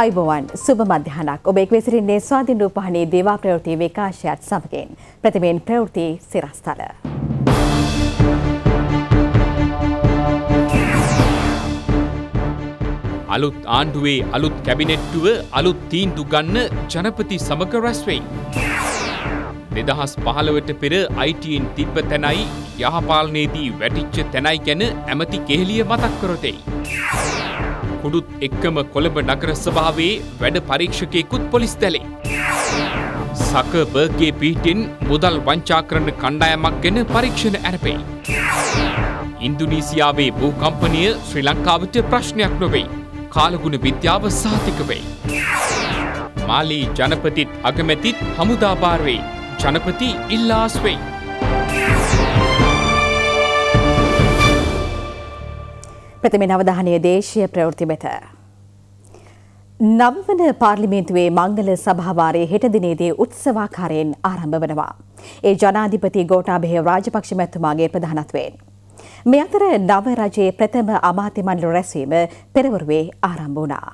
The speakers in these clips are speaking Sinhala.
අයිබෝවන් සුබ මධ්‍යහනක් ඔබ එක් වෙසිරින්නේ ස්වාධීන් රූපහණී දේවා ප්‍රවෘති විකාශයත් සමගින් ප්‍රථමයෙන් ප්‍රවෘති සිරස්තල. අලුත් ආණ්ඩුවේ අලුත් කැබිනෙට්ටුව අලුත් තීන්දු ගන්න ජනපති සමග රැස්වෙයි. දෙදහස් පහළවට පෙර අයිටයෙන් තිබ්බ තැනයි යහපාලනයේදී වැටිච්ච තැනයි ගැන ඇමති කෙහෙලිය මතක් කරොතෙයි. කුඩුත් එක්කම කොළඹ නගර සභාවේ වැඩ පරීක්ෂකයෙකුත් පොලිස් දැලේ. සකබර්ගේ පීටෙන් මුදල් වංචා කරන කණ්ඩායමක් ගැන පරීක්ෂණ ඇරපෙයි. ඉන්දුනීසියාවේ භූකම්පනය ශ්‍රී ලංකාවට ප්‍රශ්නයක් නොවෙයි. කාලගුණ විද්‍යාව සාතික වෙයි. මාලී ජනපතිත් අගමැතිත් හමුදාභාරවෙයි. ජනපති ඉල්ලාස්වෙයි. ප්‍රථමෙන් අවධානය දේශීය ප්‍රවෘත්ති වෙත. නවවන පාර්ලිමේන්තුවේ මංගල සභාවාරයේ හෙට දිනේදී උත්සවාකාරයෙන් ආරම්භ වනවා. ඒ ජනාධිපති ගෝඨාභය රාජපක්ෂ මැතිතුමාගේ ප්‍රධානත්වයෙන්. මේ අතර නව රජයේ ප්‍රථම අමාත්‍ය මණ්ඩල රැස්වීම පෙරවරුවේ ආරම්භ වුණා.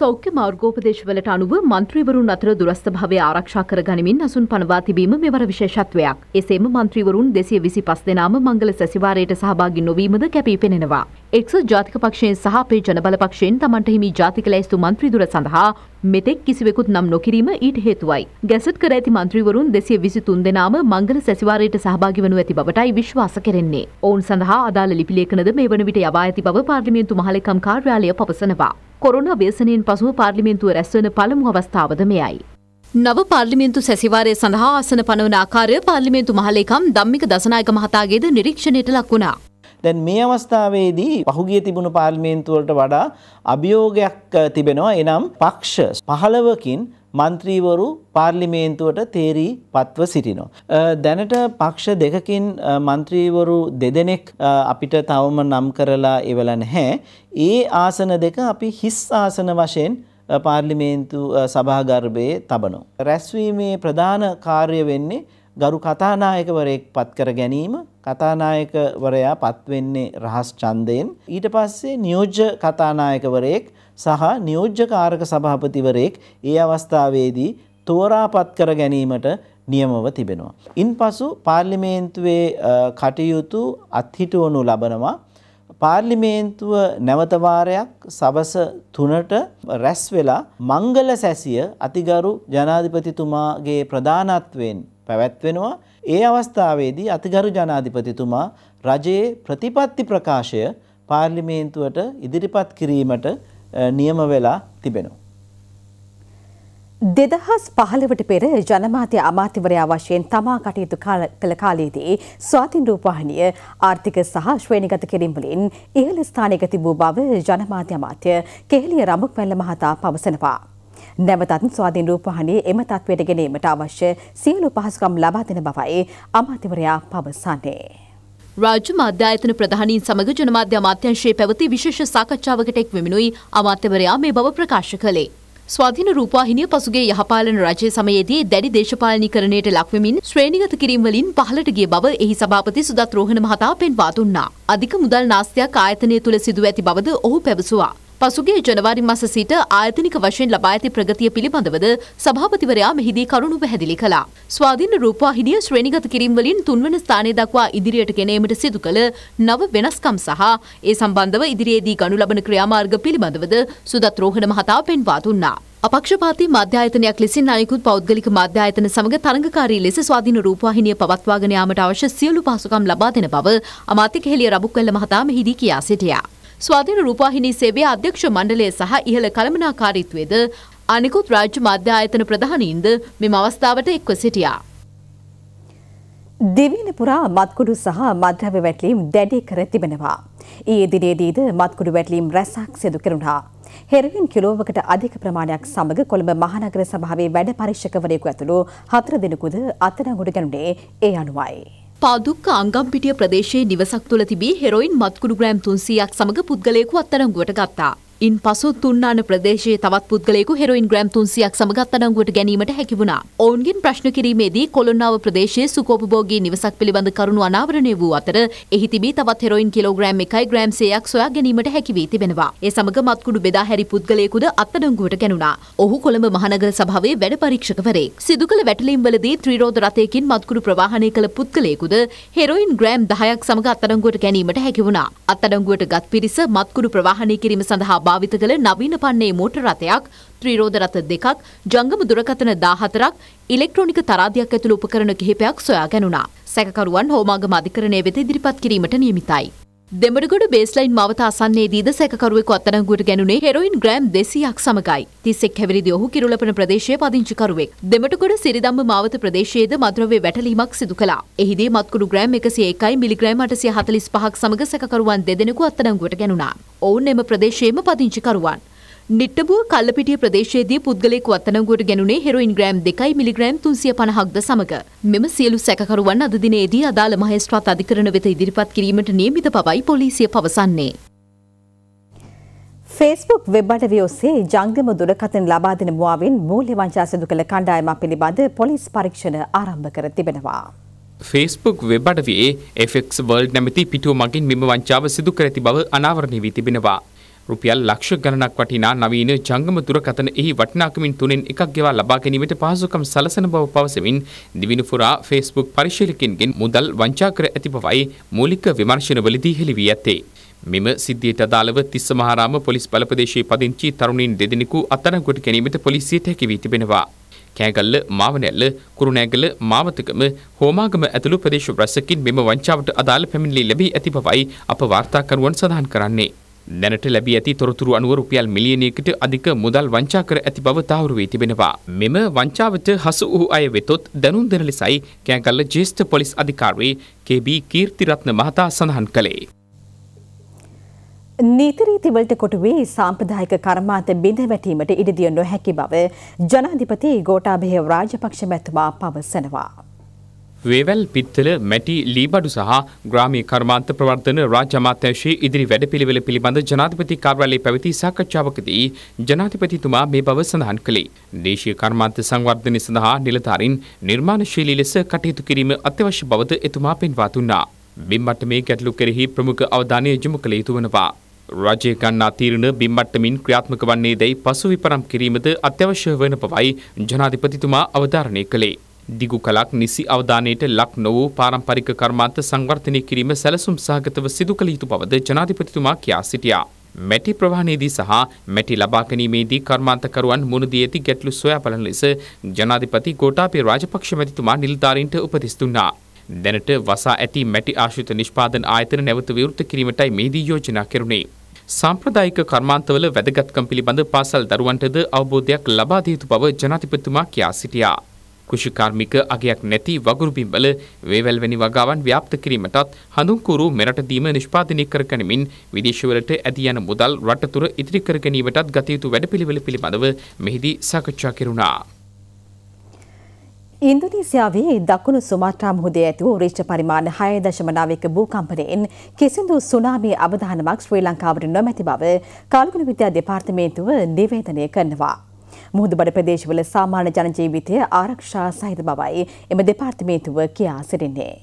සෞඛ්‍ය මාර්ගෝපදේශවලට අනුව මන්ත්‍රීවරුන් අතර දුරස්ථභාවය ආරක්ෂා කර ගනිමින් අසුන් පනවා තිබීම මෙවර විශේෂත්වයක්. එසේම මන්ත්‍රීවරුන් දෙසිය විසි පස් දෙනාම මංගල සැසිවාරයට සහභාගි නොවීමද කැපී පෙනෙනවා. එක්ස ජාතික පක්ෂයෙන් සහ අපේ ජනබල පක්ෂයෙන් තමන්ට හිමි ජාතික ලැයිස්තු මන්ත්‍රීදුර සඳහා මෙතෙක් කිසිවෙකුත් නම් නොකිරීම ඊට හේතුවයි. ගැසට් කර ඇති මන්ත්‍රීවරුන් දෙසිය විසි තුන් දෙනාම මංගල සැසිවාරයට සහභාගි වනු ඇති බවටයි විශ්වාස කෙරෙන්නේ. ඔවුන් සඳහා අදාළ ලිපිලේඛනද මේ වන විට යවා ඇති බව පාර්ලිමේන්තු මහලකම් කාර්යාලය පවසනවා. කොරුණ වේසනයෙන් පසුව පාර්ලිමින්තුව රැස්වන පළමු අවස්ථාවද මෙයයි. නව පාර්ලිමින්තු සැසිවාරය සඳහා අසන පනවන ආකාරය පාර්ලිමේන්තු මහලේකම් ධම්මික දසනායක මහතාගේද නිරීක්ෂණයට ලක් වුණා. දැන් මේ අවස්ථාවේදී පහුගිය තිබුණු පාර්ලිමේන්තුවලට වඩා අභියෝගයක් තිබෙනවා එනම් පක්ෂ පහළවකින් මන්ත්‍රීවරු පාර්ලිමේන්තුවට තේරී පත්ව සිටිනවා. දැනට පක්ෂ දෙකකින් මන්ත්‍රීවරු දෙදෙනෙක් අපිට තවම නම් කරලා එවල නැහැ. ඒ ආසන දෙක අපි හිස් ආසන වශයෙන් පාර්ලිමේන්තු සභාගර්භයේ තබනවා. රැස්වීමේ ප්‍රධාන කාර්ය වෙන්නේ ගරු කතානායකවරයෙක් පත් කර ගැනීම කතානායකවරයා පත්වෙන්නේ රහස් ඡන්දයෙන් ඊට පස්සේ නියෝජ්‍ය කතානායකවරයෙක් සහ නියෝජ්‍යකාරක සභාපතිවරයෙක් ඒ අවස්ථාවේදී තෝරාපත් කර ගැනීමට නියමව තිබෙනවා. ඉන් පසු පාර්ලිමේන්තුවේ කටයුතු අත්හිටුවනු ලබනවා. පාර්ලිමේන්තුව නැවතවාරයක් සබස තුනට රැස් වෙලා මංගල සැසිය අතිගරු ජනාධිපතිතුමාගේ ප්‍රධානත්වයෙන් පැවැත්වෙනවා. ඒ අවස්ථාවේදී අතිගරු ජනාධිපතිතුමා රජයේ ප්‍රතිපත්ති ප්‍රකාශය පාර්ලිමේන්තුවට ඉදිරිපත් කිරීමට නියම වෙලා තිබෙනවා. දෙදහස් පහළවට පෙර ජනමාතය අමාත්‍යවරයා වශයෙන් තමා කටයුතු කළ කාලයේදී ස්වාතින් රූපවාහිනිය ආර්ථික සහ ශ්‍රේණිගත කිරීම වලින් ඉහළ ස්ථානයක තිබූ බව ජනමාධ්‍ය අමාත්‍ය කෙහෙලිය රඹුක්වැල්ල මහතා පවසනවා. නැවතත් ස්වාධීන රූපවාහිනිය එම තත්ත්වයට ගෙනීමට අවශ්‍ය සියලු පහසුකම් ලබා දෙන බවයි අමාත්‍යවරයා පවසන්නේ. රාජ්‍ය මධ්‍යායතන ප්‍රධානීන් සමග ජනමාධ්‍ය අමාත්‍යංශයේ පැවති විශේෂ සාකච්ඡාවකට එක් වෙමිනුයි අමාත්‍යවරයා මේ බව ප්‍රකාශ කළේ. ස්වාධීන රූපවාහිනිය පසුගිය යහපාලන රජය සමයේදී දැඩි දේශපාලනීකරණයට ලක්වෙමින් ශ්‍රේණිගත කිරීම් වලින් පහළට ගිය බව එහි සභාපති සුදත් රෝහණ මහතා පෙන්වා දුන්නා. අධික මුදල් නාස්තියක් ආයතනය තුල සිදුව ඇති බවද ඔහු පැවසුවා. පසුගේ ජනවාරි මස සිට ආයතනික වශයෙන් ලබා ඇති ප්‍රගතිය පිළිබඳවද සභාපතිවරයා මෙහිදී කරුණු පැහැදිලි කළා. ස්වාධීන රූපවාහිනිය ශ්‍රේණිගත කිරීම වලින් තුන්වන ස්ථානය දක්වා ඉදිරියට ගෙනීමට සිදු කළ නව වෙනස්කම් සහ ඒ සම්බන්ධව ඉදිරියේදී ගනු ලබන ක්‍රියාමාර්ග පිළිබඳවද සුදත් රෝහණ මහතා පෙන්වා දුන්නා. අපක්ෂපාති මධ්‍යායතනයක් ලෙසින් අනිකුත් පෞද්ගලික මධ්‍යායතන සමග තරඟකාරී ලෙස ස්වාධීන රූපවාහිනිය පවත්වාගෙන යාමට අවශ්‍ය සියලු පහසුකම් ලබා දෙන බව අමාත්‍ය කෙහෙලිය රබුක්වැල්ල මහතා මෙහිදී කියා සිටියා. ස්වාධීන රූපවාහිනී සේවයේ අධ්‍යක්ෂ මණ්ඩලය සහ ඉහළ කළමනාකාරීත්වයේද අනිකුත් රාජ්‍ය මධ්‍ය ආයතන ප්‍රධානීන්ද මෙම අවස්ථාවට එක්ව සිටියා. දිවින පුරා මත්කුඩු සහ මද්‍රව්‍ය වැටලීම් දැඩි කර තිබෙනවා. ඊයේ දිනේදීද මත්කුඩු වැටලීම් රැසක් සිදු කෙරුණා. හෙරවින් කිලෝවකට අධික ප්‍රමාණයක් සමග කොළඹ මහනගර සභාවේ වැඩ පරීක්ෂකවරයෙකු ඇතුළු හතර දෙනෙකුද අත්අඩංගුවට ගැනුනේ ඒ අනුවයි. පාදුක්ක අංගම්පිටිය ප්‍රදේශයේ නිවසක් තුළ තිබී හෙරොයින් මත්කුඩු ග්‍රෑම් තුන්සියක් සමඟ පුද්ගලයෙකු අත්තරංගුවට ගත්තා. ඉන් පසු තුන්නාන ප්‍රදේශයේ තවත් පුද්ගලයෙකු හෙරොයින් ග්‍රෑම් 300ක් සමග අත්අඩංගුවට ගැනීමට හැකි වුණා. ඔවුන්ගෙන් ප්‍රශ්න කිරීමේදී කොළොන්නාව ප්‍රදේශයේ සුකෝපභෝගී නිවසක් පිළිබඳ කරුණු අනාවරණය වූ අතර එහි තිබී තවත් හෙරොයින් කිලෝග්‍රෑම් 1යි ග්‍රෑම් 100ක් සොයා ගැනීමට හැකි වී තිබෙනවා. ඒ සමග මත්කුඩු බෙදා හැරි පුද්ගලයෙකුද අත්අඩංගුවට ගැනුණා. ඔහු කොළඹ මහනගර සභාවේ වැඩ පරීක්ෂකවරයෙක්. සිදු කළ වැටලීම්වලදී ත්‍රිරෝද රථයකින් මත්කුඩු ප්‍රවාහනය කළ පුද්ගලයෙකුද හෙරොයින් ග්‍රෑම් 10ක් සමග අත්අඩංගුවට ගැනීමට හැකි වුණා. අත්අඩංගුවට ගත් පිරිස මත්කුඩු ප්‍රවාහනය කිරීම සඳහා භාවිත කළ නවීන පන්නේ මෝටර රථයක්, ත්‍රිරෝද රථ දෙකක්, ජංගම දුරකථන 14ක්, ඉලෙක්ට්‍රොනික තරාදියක් ඇතුළු උපකරණ කිහිපයක් සොයා ගැනුණා. සැකකරුවන් හෝමාගම අධිකරණය වෙත ඉදිරිපත් කිරීමට නියමිතයි. දෙමරගොඩ බේස්ලයින් මවත අසන්නේදීද සැකරුවෙකු අත්තරංගුවට ගැනුනේ හෙරොයින් ග්‍රෑම් දෙසියක් සමගයි තිසෙක් හැවිරිදි ඔහු කිරුලපන ප්‍රදේශය පදිංචිකරුවෙක් දෙමටගොඩ සිරිදම්ම මාවත ප්‍රදේශයේද මද්‍රව්‍ය වැටලීමක් සිදු කළා එහිදී මත්කුඩු ග්‍රෑම් එකසිය එකයි මිලිග්‍රෑම් අටසිය හතලිස් පහක් සමග සැකරුවන් දෙදෙනෙකු අත්තරංගුවට ගැනුණා ඔවුන් එම ප්‍රදේශයේම පදිංචිකරුවන් නිට්ටබුව කල්ලපිටිය ප්‍රදේශයේදී පුද්ගලයෙක් වත්තනගුවට ගැනුනේ හෙරොයින් ග්‍රෑම් 2 මිලිග්‍රෑම් 350ක්ද සමග. මෙම සියලු සැකකරුවන් අද දිනේදී අදාළ මහේස්ත්‍රාත් අධිකරණ වෙත ඉදිරිපත් කිරීමට නියමිත බවයි පොලිසිය පවසන්නේ. ෆේස්බුක් වෙබ් අඩවිය ඔස්සේ ජංගම දුරකථන ලබා දෙන මුවාවෙන් මූල්‍ය වංචා සිදු කළ කණ්ඩායමක් පිළිබඳ පොලිස් පරීක්ෂණ ආරම්භ කර තිබෙනවා. ෆේස්බුක් වෙබ් අඩවියේ FX World නැමැති පිටුව මගින් මෙම වංචාව සිදු කර ඇති බව අනාවරණය වී තිබෙනවා. රුපියල් ලක්ෂ ගණනක් වටිනා නවීන ජංගම දුරකථන එහි වටිනාකමින් තුනෙන් එකක් ගෙවා ලබා ගැනීමට පහසුකම් සලසන බව පවසමින් දිවිනු පුරා ෆේස්බුක් පරිශීලකයන්ගෙන් මුදල් වංචා කර ඇති බවයි මූලික විමර්ශනවලදී හෙළි වී ඇත්තේ. මෙම සිද්ධියට අදාළව තිස්ස මහාරාම පොලිස් බලපදේශයේ පදිංචි තරුණින් දෙදෙනෙකු අත්අඩංගුවට ගැනීමට පොලිසියට හැකි වී තිබෙනවා. කෑගල්ල, මාවනැල්ල, කුරුණෑගල, මාවතකම, හෝමාගම ඇතුළු ප්‍රදේශ රැසකින් මෙම වංචාවට අදාළ පැමිණිලි ලැබී ඇති බවයි අප වාර්තාකරුවන් සඳහන් කරන්නේ. දැනට ලැබී ඇති තොරතුරු අනුව රුපියල් මිලියනයකට අධික මුදල් වංචා කර ඇති බව තහවුරු වී තිබෙනවා. මෙම වංචාවට හසු වූ අය වෙතොත් දැනුම් දෙන ලෙසයි කෑගල්ල ජ්‍යෙෂ්ඨ පොලිස් අධිකාරී KB කීර්තිරත්න මහතා සඳහන් කළේ. නීතිරීතිවලට කොටුවේ සාම්ප්‍රදායික කර්මාන්ත බිඳ වැටීමට ඉඩදිය නොහැකි බව ජනාධිපති ගෝඨාභය රාජපක්ෂ මැතිතුමා පවසනවා. වේවැල් පිත්තල මැටි ලීබඩු සහ ග්‍රාමීය කර්මාන්ත ප්‍රවර්ධන රාජ්‍ය අමාත්‍යාංශයේ ඉදිරි වැඩපිළිවෙල පිළිබඳ ජනාධිපති කාර්යාලයේ පැවති සාකච්ඡාවකදී ජනාධිපතිතුමා මේ බව සඳහන් කළේ. දේශීය කර්මාන්ත සංවර්ධනය සඳහා නිලධාරීන් නිර්මාණශීලී ලෙස කටයුතු කිරීම අත්‍යවශ්‍ය බවද එතුමා පෙන්වා දුන්නා. බිම්බට මේ ගැටලු කෙරෙහි ප්‍රමුඛ අවධානය යොමු කළ යුතු වනවා. රජය ගන්නා තීරණ බිම්බට්ටමින් ක්‍රියාත්මක වන්නේ දැයි පසු විපරම් කිරීමද අත්‍යවශ්‍ය වන බවයි ජනාධිපතිතුමා අවධාරණය කළේ. දිගු කලක් නිසි අවධානයට ලක් නොවූ පාරම්පරික කර්මාන්ත සංවර්ධනය කිරීම සැලසුම් සහගතව සිදු කළ යුතු බවද ජනාධිපතිතුමා කියා සිටියා. මැටි ප්‍රවාහනයේදී සහ මැටි ලබා ගැනීමේදී කර්මාන්තකරුවන් මුණදී ඇති ගැටලු සොයා බලන ලෙස ජනාධිපති ගෝඨාපය රාජපක්ෂ මැතිතුමා නිලධාරීන්ට උපදෙස් දුන්නා. දැනට වසා ඇති මැටි ආශ්‍රිත නිෂ්පාදන ආයතන නැවත විවෘත කිරීමටයි මේදී යෝජනා කෙරුණේ. සාම්ප්‍රදායික කර්මාන්තවල වැදගත්කම් පිළිබඳ පාසල් දරුවන්ටද අවබෝධයක් ලබා දිය යුතු බව ජනාධිපතිතුමා කියා සිටියා. කෘෂිකාර්මික අගයක් නැති වගුරු බිම්වල වේවැල් වැනි වගාවන් ව්‍යාප්ත කිරීමටත් හඳුන්කුරු මෙරට දීම නිෂ්පාදනය කර ගැනීමෙන් විදේශවලට ඇදී යන මුදල් රට තුර ඉදිරි කර ගැනීමටත් ගත යුතු වැඩපිළිවෙල පිළිබඳව මෙහිදී සාකච්ඡා කෙරුණා. ඉන්දුනීසියාවේ දකුණු සුමාත්‍රා මුහුදේ ඇති වූ රීච්ච පරිමාණ 6.9ක භූකම්පනයෙන් කිසිදු සුනාමි අවදානමක් ශ්‍රී ලංකාවට නොමැති බව කාලගුණ විද්‍යා දෙපාර්තමේන්තුව නිවේදනය කරනවා. මුහුදුබඩ ප්‍රදේශවල සාමාන්‍ය ජන ජීවිතය ආරක්ෂා සහිත බවයි එම දෙපාර්තමේන්තුව කියා සිටින්නේ.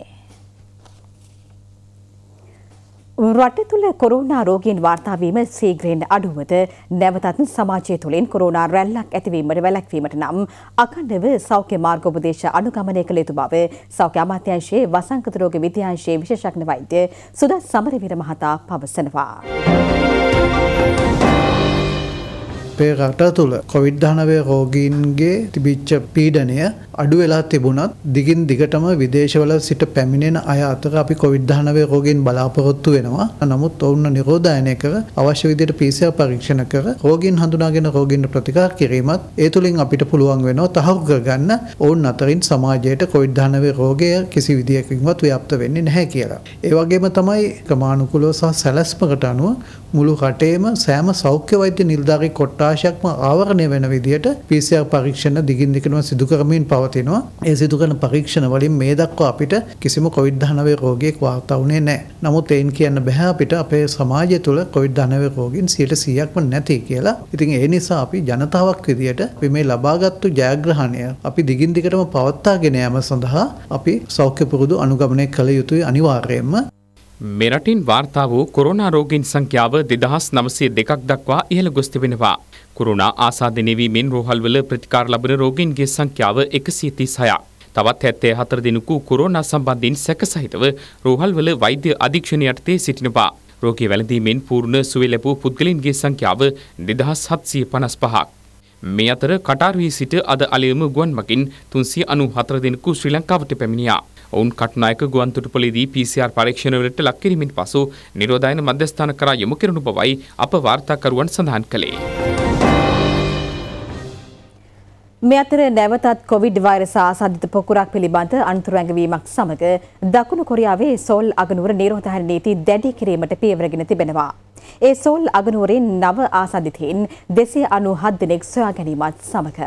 රට තුළ කොරුණා රෝගීන් වාර්තාාවීම සීග්‍රයෙන් අඩුවද නැවතත් සමාජය තුළින් කොරුණා රැල්ලක් ඇතිවීමට වැලැක්වීමට නම් අකණ්ඩව සෞඛ්‍ය මාර්ගෝපදේශ අනුගමනය කළ යුතු බව සෞඛ්‍ය අමාත්‍යංශයේ වසංකත රෝග විද්‍යාංශයේ විශේෂඥ වෛද්‍ය සුදත් සමරවීර මහතා පවසනවා. අපේ රට තුළ කොවිඩ්ධනවය රෝගීන්ගේ තිබිච්ච පීඩනය අඩු වෙලා තිබුණත් දිගින් දිගටම විදේශවල සිට පැමිණෙන අය අතර අපි කොවිද්ධානවය රෝගෙන් බලාපොරොත්තු වෙනවා නමුත් ඔවුන්න නිරෝධායනය කර අවශ්‍ය විදියට පිසියා පරීක්ෂණ කර රෝගීන් හඳුනාගෙන රෝගීන්ට ප්‍රතිකාර කිරීමත් ඒ තුළින් අපිට පුළුවන් වෙනවා තහවුරු කරගන්න ඔවුන් අතරින් සමාජයට කොවිද්ධානවය රෝගය කිසි විදියකින්වත් ව්‍යාප්ත වෙන්නේ නැහැ කියලා. ඒ වගේම තමයි ක්‍රමානුකූලව සහ සැලැස්මකට අනුව මුළු රටේම සෑම සෞඛ්‍ය වෛද්‍ය නිලධාරී කොට්ටා ප්‍රකාශයක්ම ආවරණය වෙන විදිහට PCR පරීක්ෂණ දිගින් දිගටම සිදු කරමින් පවතිනවා. ඒ සිදු කරන පරීක්ෂණ වලින් මේ දක්වා අපිට කිසිම COVID-19 රෝගියෙක් වාර්තා වුණේ නැහැ. නමුත් එයින් කියන්න බෑ අපිට අපේ සමාජය තුළ COVID-19 රෝගීන් 100%ක්ම නැති කියලා. ඉතින් ඒ නිසා අපි ජනතාවක් විදියට අපි මේ ලබාගත්තු ජයග්‍රහණය අපි දිගින් දිගටම පවත්වාගෙන යාම සඳහා අපි සෞඛ්‍ය පුරුදු අනුගමනය කළ යුතුයි අනිවාර්යයෙන්ම මෙරටින් වාර්තා වූ කොරෝනා රෝගීන් සංඛ්‍යාව දෙදහස් නවසේ දෙකක් දක්වා ඉහළ ගොස් තිබෙනවා. කොරුණා ආසාධනවීමෙන් රෝහල්වල ප්‍රතිකාර ලබන රෝගීන්ගේ සංඛ්‍යාව එකසිය තිස්හයක්. තවත් ඇත්තේ හතර දෙනෙකු කොරෝනා සම්බන්ධින් සැක සහිතව රෝහල්වල වෛද්‍ය අධීක්ෂණ යටතේ සිටිනවා. රෝගී වැළඳීමෙන් පූර්ණ සුවය ලැබූ පුද්ගලින්ගේ සංඛ්‍යාව දෙදහස් හත්සිය පනස් පහක්. මේ අතර කටාරුවී සිට අද අලියම ගුවන් මගින් තුන්සිය අනු හතර දෙනෙකු ශ්‍රී ලංකාවට පැමිණියා. ඔවුන් කටුනායක ගුවන්තොටුපළේදී PCR පරීක්ෂණවලට ලක් කිරීමෙන් පසු නිරෝධායන මධ්‍යස්ථාන කරා යොමු කරනු බවයි අප වාර්තාකරුවන් සඳහන් කළේ. මේ අතර නැවතත් කොවිඩ් වෛරස ආසාදිත පොකුරක් පිළිබඳ අනතුරු ඇඟවීමක් සමග දකුණු කොරියාවේ සෝල් අගනුවර නිරෝධායන නීති දැඩි කිරීමට පියවරගෙන තිබෙනවා. ඒ සෝල් අගනුවරින් නව ආසාදිතයින් 297 දෙනෙක් සොයා ගැනීමත් සමග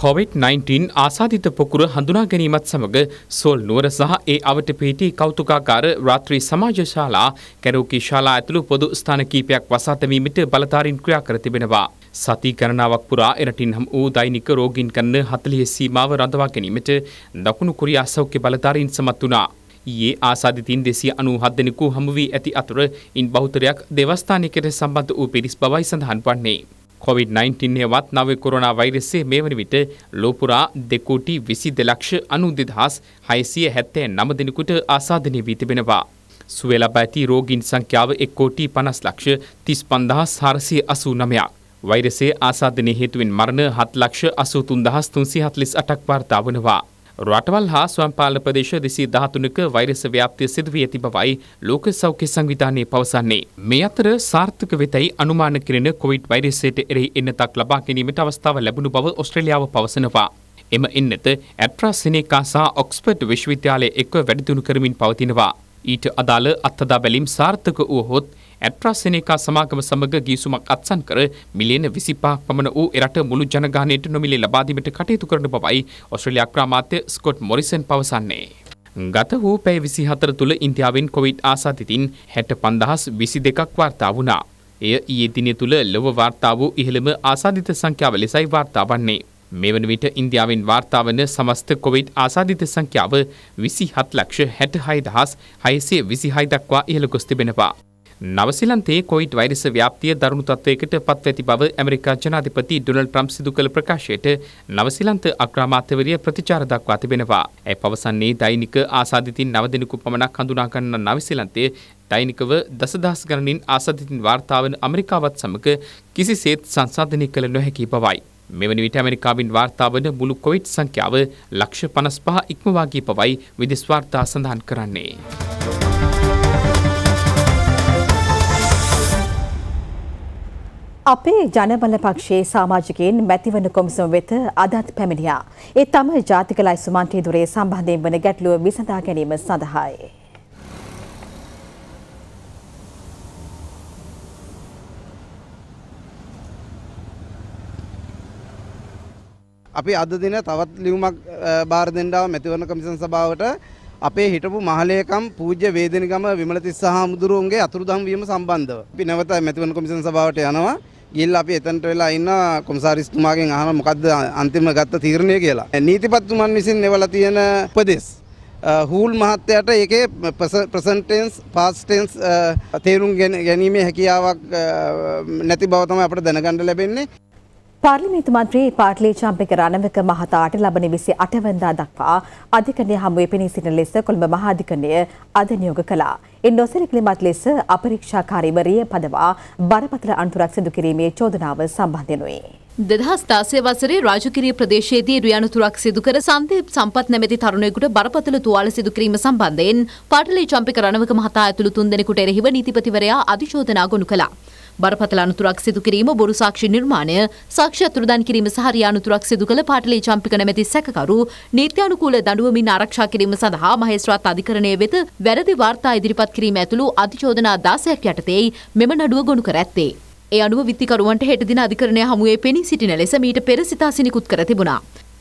කොවිD-19 ආසාධිත පොකුර හඳුනා ගැනීමත් සමග සොල් නුවර සහ ඒ අවට පිහිටි කෞතුකාකාර රාත්‍රී සමාජ ශාලා කැරෝකී ශාලා ඇතුළු පොදු ස්ථාන කීපයක් වසා තැබීමට බලධාරීන් ක්‍රියා කර තිබෙනවා. සති ගණනාවක් පුරා එරටින් හම් වූ දෛනික රෝගීන් ගන්න 40 සීමාව රඳවා ගැනීමට දකුණු කොරියා සෞඛ්‍ය බලධාරීන් සමත් වුණා. ඊයේ ආසාධිතින් දෙසිය අනූ හත් දෙනෙකු හමු වී ඇති අතර ඉන් බහුතරයක් දෙවස්ථානයකට සම්බන්ධ වූ පිරිස් බවයි සඳහන් වන්නේ. කොවිD-19 හෙවත් නව කොරනා වෛරසය මේ වන විට ලෝපුරා දෙකෝටි විසි දෙලක්ෂ අනුදෙදහස් හයිසිය හැත්තෑ නම දෙනෙකුට ආසාධනය වී තිබෙනවා. සුවේ ලබ ඇති රෝගීන් සංඛ්‍යාව එක්කෝටි පනස් ලක්ෂ තිස් පන්දහස් හාරසිය අසූ නමයක්. වෛරසේ ආසාධනය හේතුවෙන් මරණ හත් ලක්ෂ අසූතුන්දහස් තුන්සි හත්ලිස් අටක් වාර්තාාවනවා. රටවල් හා ස්වම්පාල ප්‍රදේශ දෙසී දහතුනක වෛරස ව්‍යාප්තිය සිදුවී ඇති බවයි ලෝක සෞඛ්‍ය සංවිධානය පවසන්නේ. මේ අතර සාර්ථක වෙතයි අනුමාන කරන කොවිඩ් වෛරසයට එරෙහි එන්නතක් ලබා ගැනීමට අවස්ථාව ලැබුණු බව ඔස්ට්‍රේලියාව පවසනවා. එම එන්නත ඇට්‍රාසිනේකා සහ ඔක්ස්පර්ඩ් විශ්වවිද්‍යාලය එක්ව වැඩිදුණු කරමින් පවතිනවා. ඊට අදාළ අත්දා බැලීම් සාර්ථක වුවහොත් ඇට්‍රාසෙනකා සමාගම සමග ගිවිසුමක් අත්සන් කර මිලියන 25ක් පමණ වූ එරට මුළු ජනගහනයට නොමිලේ ලබා දීමට කටයුතු කරන බවයි ඔස්ට්‍රේලියා අග්‍රාමාත්‍ය ස්කොට් මොරිසන් පවසන්නේ. ගත වූ පැය 24 තුළ ඉන්දියාවෙන් කොවිඩ් ආසාදිතින් 65022ක් වාර්තා වුණා. එය ඊයේ දිනේ තුළ ලොව වාර්තා වූ ඉහළම ආසාදිත සංඛ්‍යාව ලෙසයි වාර්තා වන්නේ. මෙවන විට ඉන්දියාවෙන් වාර්තාාවන සමස්ත කොවිඩ් ආසාධිත සංඛ්‍යාව විසි හත් ලක්ෂ හැට හයිදහස් හයිසේ විසිහයි දක්වා ඉහළ ගොස් තිබෙනවා. නවසිලන්තයේ කොයිඩ් වෛරස ව්‍යාප්තිය දරුණු තත්ත්වයකට පත්ව ඇති බව ඇමරිකා ජනාධිපති ඩොනල්ඩ් ට්‍රම්ප් සිදු කළ ප්‍රකාශයට නවසිලන්ත අග්‍රාමාත්‍යවරිය ප්‍රතිචාර දක්වා තිබෙනවා. ඇය පවසන්නේ දෛනික ආසාදිතින් නව දෙනෙකු පමණක් හඳුනා ගන්නා නවසිලන්තයේ දෛනිකව දසදහස් ගණනින් ආසාදිතින් වාර්තා වන ඇමරිකාවත් සමග කිසිසේත් සංසන්දනය කළ නොහැකි බවයි. මෙවැනි විට ඇමරිකාවෙන් වාර්තා වන මුළු කොවිඩ් සංඛ්‍යාව ලක්ෂ 55 ඉක්මවා ගිය බවයි විදෙස් වාර්තා සඳහන් කරන්නේ. අපේ ජනබල පක්ෂයේ සාමාජිකයන් මැතිවන කොමිසම වෙත අදත් පැමිණියා. ඒ තම ජාතික ලයිස්තු මන්ත්‍රී දුරේ සම්බන්ධයෙන් වන ගැටලුව විසඳා ගැනීම සඳහායි. අපි අද දින තවත් ලියුමක් බාර දෙන්නාව මැතිවරණ කොමිසම් සභාවට අපේ හිටපු මහලේකම් පූජ්‍ය වේදෙනගම විමලතිස්ස හාමුදුරුවන්ගේ අතුරුදන් වීම සම්බන්ධව. අපි නැවත මැතිවරණ කොමිසම් සභාවට යනවා. ගිල්ල අපි එතන්ට වෙලා ඉන්න කොමසාරිස්තුමාගෙන් අහන මොකක්ද අන්තිම ගත්ත තීරණය කියලා. නීතිපත්තුමන් විසින් එවලා තියෙන උපදෙස් හූල් මහත්තයට ඒකේ ප්‍රසන්ටෙන්ස් පාස්ටෙන්ස් තේරුම් ගැනීමේ හැකියාවක් නැති බව තමයි අපට දැනගන්න ලැබෙන්නේ. පාර්ලිමේන්තු මන්ත්‍රී පාට්ලි චම්පික රණවක මහතාට ලබන 28 වෙනිදා දක්වා අධිකරණය හමුවේ පෙනී සිටින ලෙස කොළඹ මහා අධිකරණය අද නියෝග කළා. ඉන් නොසැලකිලිමත් ලෙස අපරීක්ෂාකාරීවරිය පදවා බරපතල අනතුරක් සිදු කිරීමේ චෝදනාව සම්බන්ධනොයි. දෙදහස් දාසය වසරේ රාජකිරිය ප්‍රදේශයේදී රියනතුරක් සිදුකර සන්දීප් සම්පත් නැමැති තරුණයෙකුට බරපතල තුවාල සිදු කිරීම සම්බන්ධයෙන් පාටලි චම්පික රණවක මහතා ඇතුළු තුන්දෙනෙකුට එරෙහිව නීතිපතිවරයා අධිශෝධනා ගොනු කළා. බරපතල අනතුරක් සිදු කිරීම බොරු සාක්ෂි නිර්මාණය සාක්ෂි අතුරුදන් කිරීම සහ හරි අනතුරක් සිදු කළ පාටලී චම්පික නැමැති සැකකරු නීත්‍යානුකූල දඬුවමින් ආරක්ෂා කිරීම සඳහා මහේස්ත්‍රාත් අධිකරණය වෙත වැරදි වාර්තා ඉදිරිපත් කිරීම ඇතුළු අධිචෝදනා 16ක් යටතේ මෙම නඩුව ගොනු කර ඇත්තේ. ඒ අනුව විත්තිකරුවන්ට හෙට දින අධිකරණය හමුවේ පෙනී සිටින ලෙස මීට පෙර සිතා සිනිකුත් කර තිබුණා.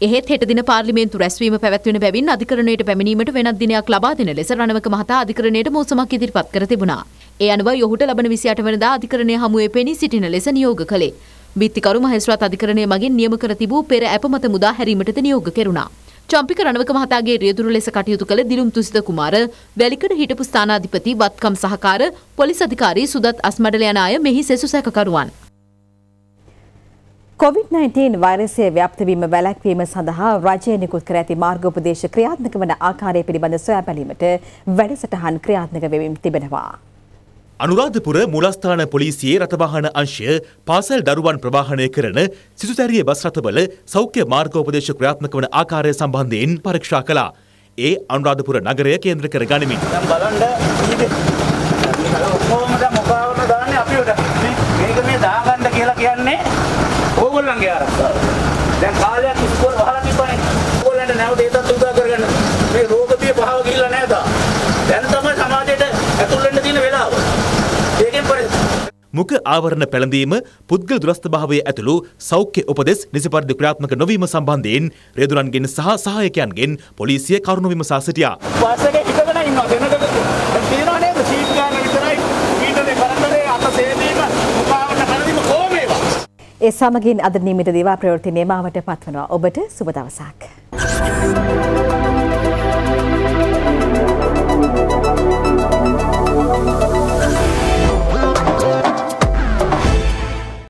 එහෙත් හෙට දින පාර්ලිමේන්තු රැස්වීම පැවැත්වෙන බැවින් අධිකරණයට පැමිණීමට වෙනත් දිනයක් ලබා දෙන ලෙස රණවක මහතා අධිකරණයට මෝසමක් ඉදිරිපත් කර තිබුණා. ඒ අනුව යොහුට ලබන 28 වෙනිදා අධිකරණය හමුවේ පෙනී සිටින ලෙස නියෝග කළේ. බිත්තිකරු මහේස්වරත් අධිකරණය මගින් නියම කර තිබූ පෙර ඇපමත මුදා හැරීමටද නියෝග කෙරුණා. චම්පික රණවක මහතාගේ රියදුරු ලෙස කටයුතු කළ දිලුම් තුසිත කුමාර, වැලිකඩ හිටපු ස්ථානාධිපති වත්කම් සහකාර පොලිස් අධිකාරී සුදත් අස්මඩල යන අය මෙහි සෙසු සැකකරුවන්. COVID-19 වෛරසය ව්‍යප්තවීම වැළැක්වීම සඳහා රජය නිකුත් කර ඇති මාර්ගෝපදේශ ක්‍රියාත්මක වන ආකාරය පිළිබඳ සොයා බැලීමට වැඩසටහන් ක්‍රියාත්මක වෙමින් තිබෙනවා. අනුරාධපුර මුලස්ථාන පොලිසියේ රථවාහන අංශය පාසල් දරුවන් ප්‍රවාහනය කරන සිසුතැරිය බස් රථවල සෞඛ්‍ය මාර්ගෝපදේශ ක්‍රියාත්මක වන ආකාරය සම්බන්ධයෙන් පරීක්ෂා කළා. ඒ අනුරාධපුර නගරය කේන්ද්‍ර කර ගනිමින්. දැන් බලන්න ඔක්කොම දැන් මොකාවන දාන්නේ අපිට. මේක මේ දාගන්න කියලා කියන්නේ ඕගොල්ලන්ගේ ආරක්ෂාව. දැන් කාලයක් ඉස්කෝල වහලා තිබ්බනේ. ඕගොල්ලන්ට නැවත ඒ තත්ත්වෙ මුඛ ආවරණ පැළඳීම පුද්ගල දුරස්ථභාවය ඇතුළු සෞඛ්‍ය උපදෙස් නිසි පරිදි ක්‍රියාත්මක නොවීම සම්බන්ධයෙන් රියදුරන්ගෙන් සහ සහායකයන්ගෙන් පොලිසිය කරුණු විමසා සිටියා. වාසකේ හිටගෙන ඉන්නවා වෙනකට තියෙනවා නේද සීට් ගන්න විතරයි මීටරේ කරදරේ අත සේදීම මුඛාවට කරදීම කොහොම ඒවා. ඒ සමගින් අද නියමිත දේවා ප්‍රවෘත්ති නියමාවට පත්වනවා ඔබට සුබ දවසක්.